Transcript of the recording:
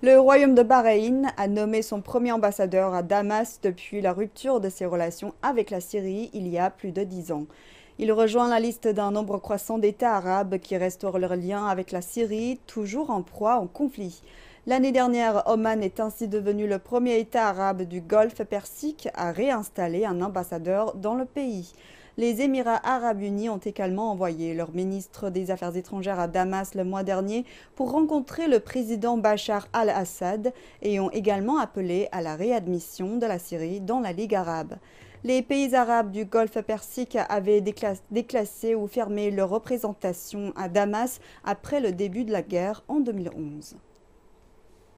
Le royaume de Bahreïn a nommé son premier ambassadeur à Damas depuis la rupture de ses relations avec la Syrie il y a plus de dix ans. Il rejoint la liste d'un nombre croissant d'États arabes qui restaurent leurs liens avec la Syrie, toujours en proie au conflit. L'année dernière, Oman est ainsi devenu le premier État arabe du Golfe Persique à réinstaller un ambassadeur dans le pays. Les Émirats arabes unis ont également envoyé leur ministre des Affaires étrangères à Damas le mois dernier pour rencontrer le président Bachar al-Assad et ont également appelé à la réadmission de la Syrie dans la Ligue arabe. Les pays arabes du Golfe Persique avaient déclassé ou fermé leur représentation à Damas après le début de la guerre en 2011.